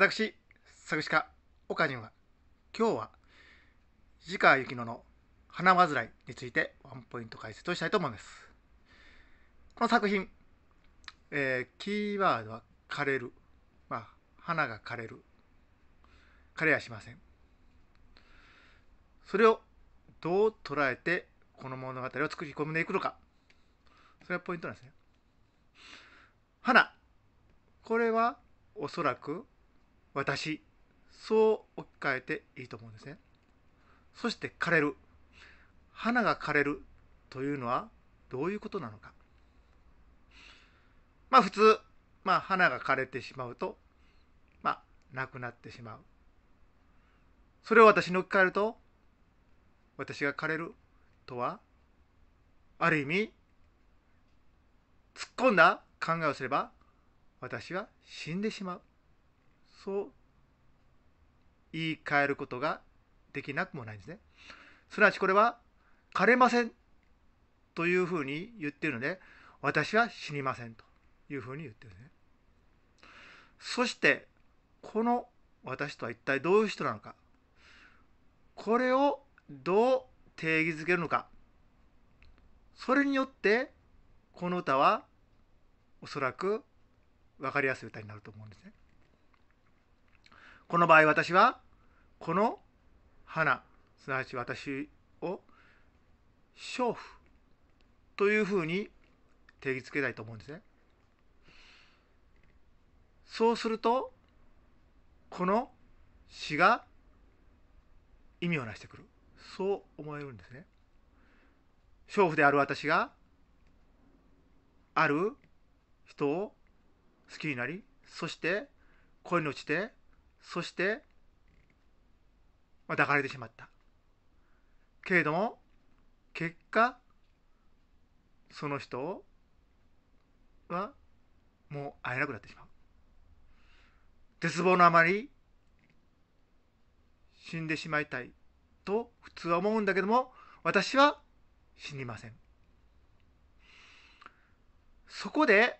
私、作詞家、岡潤は、今日は、次川幸乃の花煩いについてワンポイント解説をしたいと思います。この作品、えー、キーワードは枯れる。まあ、花が枯れる。枯れやしません。それをどう捉えてこの物語を作り込んでいくのか。それがポイントなんですね。花。これはおそらく私そう置き換えていいと思うんですねそして枯れる花が枯れるというのはどういうことなのかまあ普通、まあ、花が枯れてしまうとまあなくなってしまうそれを私に置き換えると私が枯れるとはある意味突っ込んだ考えをすれば私は死んでしまうそう言い換えることができなくもないんですね。すなわちこれは枯れませんというふうに言っているので私は死にませんというふうに言ってるんですね。そしてこの私とは一体どういう人なのかこれをどう定義づけるのかそれによってこの歌はおそらく分かりやすい歌になると思うんですね。この場合私はこの花すなわち私を娼婦というふうに定義つけたいと思うんですね。そうするとこの詩が意味をなしてくるそう思えるんですね。娼婦である私がある人を好きになりそして恋の地ちそして、まあ、抱かれてしまったけれども結果その人はもう会えなくなってしまう絶望のあまり死んでしまいたいと普通は思うんだけども私は死にませんそこで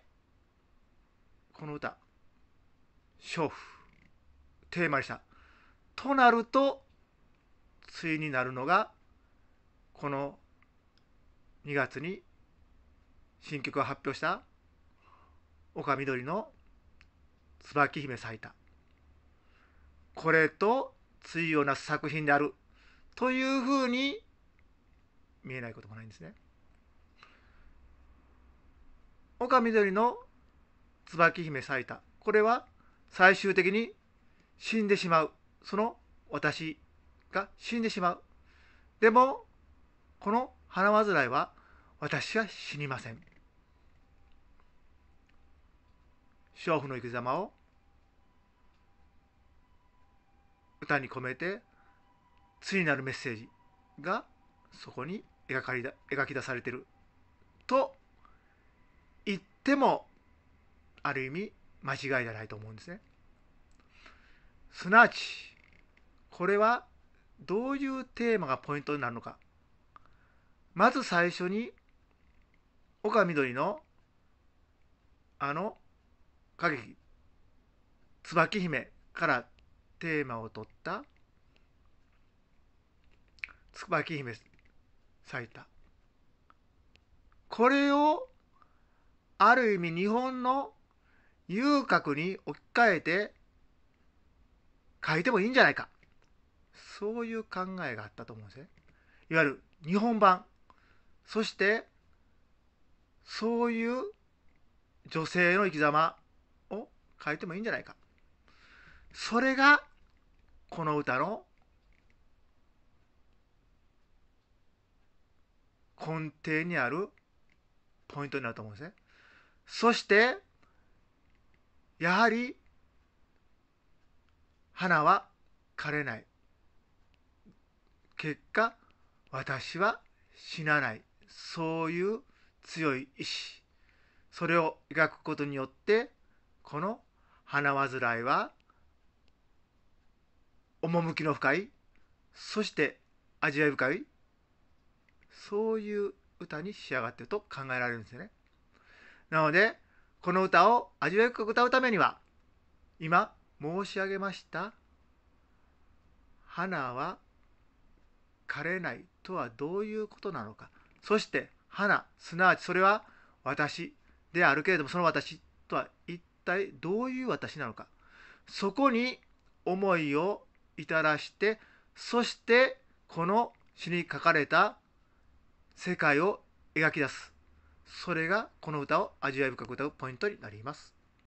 この歌「娼婦」テーマでした。となると、ついになるのが、この2月に新曲を発表した丘みどりの「椿姫咲いた」これとつよをなす作品であるというふうに見えないこともないんですね。丘みどりの「椿姫咲いた」これは最終的に死んでしまう。その私が死んでしまう。でも、この花煩いは私は死にません。娼婦の生き様を歌に込めて次なるメッセージがそこに描かりだ描き出されてると言ってもある意味間違いじゃないと思うんですね。すなわちこれはどういうテーマがポイントになるのかまず最初に岡緑のあの歌劇「椿姫」からテーマを取った「椿姫咲いた」これをある意味日本の遊郭に置き換えて書いてもいいんじゃないかそういう考えがあったと思うんですねいわゆる日本版そしてそういう女性の生き様を書いてもいいんじゃないかそれがこの歌の根底にあるポイントになると思うんですねそしてやはり花は枯れない。結果、私は死なない。そういう強い意志。それを描くことによって、この花煩いは、趣の深い、そして味わい深い、そういう歌に仕上がっていると考えられるんですよね。なので、この歌を味わい深く歌うためには、今、申し上げました花は枯れないとはどういうことなのかそして花すなわちそれは私であるけれどもその私とは一体どういう私なのかそこに思いを至らしてそしてこの詩に書かれた世界を描き出すそれがこの歌を味わい深く歌うポイントになります。